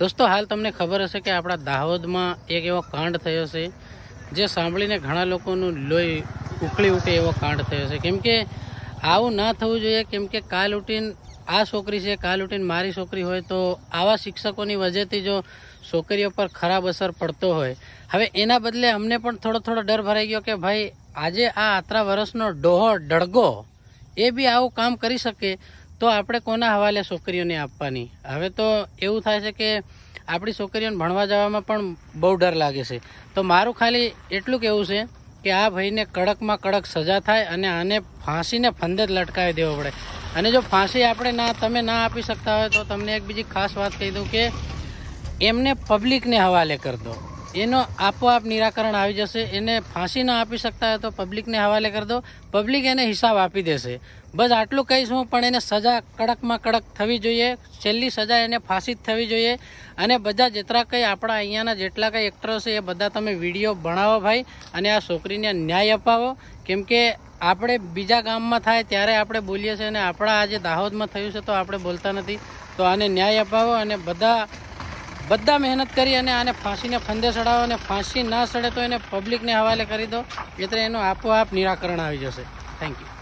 દોસ્તો હાલ તમને ખબર હશે કે આપણા દાહોદમાં એક એવો કાંડ થયો છે જે સાંભળીને ઘણા લોકોનું લોહી ઉકળી ઉઠે એવો કાંડ થયો છે કેમ કે આવું ના થવું જોઈએ કેમ કે કાલ ઉઠીને આ છોકરી છે કાલ ઉઠીને મારી છોકરી હોય તો આવા શિક્ષકોની વજહથી જો છોકરીઓ પર ખરાબ અસર પડતો હોય હવે એના બદલે અમને પણ થોડો થોડો ડર ભરાઈ ગયો કે ભાઈ આજે આ આત્રા વર્ષનો ડોહો ડળગો એ બી આવું કામ કરી શકે તો આપણે કોના હવાલે છોકરીઓને આપવાની હવે તો એવું થાય છે કે આપણી છોકરીઓને ભણવા જવામાં પણ બહુ ડર લાગે છે તો મારું ખાલી એટલું કહેવું છે કે આ ભાઈને કડકમાં કડક સજા થાય અને આને ફાંસીને ફંદે જ લટકાવી દેવો પડે અને જો ફાંસી આપણે ના તમે ના આપી શકતા હોય તો તમને એક બીજી ખાસ વાત કહી દઉં કે એમને પબ્લિકને હવાલે કરી દો એનો આપોઆપ નિરાકરણ આવી જશે એને ફાંસી ન આપી શકતા હોય તો પબ્લિકને હવાલે કરી દો પબ્લિક એને હિસાબ આપી દેશે બસ આટલું કહીશ હું પણ એને સજા કડકમાં કડક થવી જોઈએ છેલ્લી સજા એને ફાંસી જ થવી જોઈએ અને બધા જેટલા કંઈ આપણા અહીંયાના જેટલા કંઈ એક્ટરો છે એ બધા તમે વિડીયો ભણાવો ભાઈ અને આ છોકરીને ન્યાય અપાવો કેમકે આપણે બીજા ગામમાં થાય ત્યારે આપણે બોલીએ છીએ અને આપણા આજે દાહોદમાં થયું છે તો આપણે બોલતા નથી તો આને ન્યાય અપાવો અને બધા બધા મહેનત કરી અને આને ફાંસીને ફંદે ચડાવો અને ફાંસી ના સડે તો એને પબ્લિકને હવાલે કરી દો એટલે એનું આપોઆપ નિરાકરણ આવી જશે થેન્ક યુ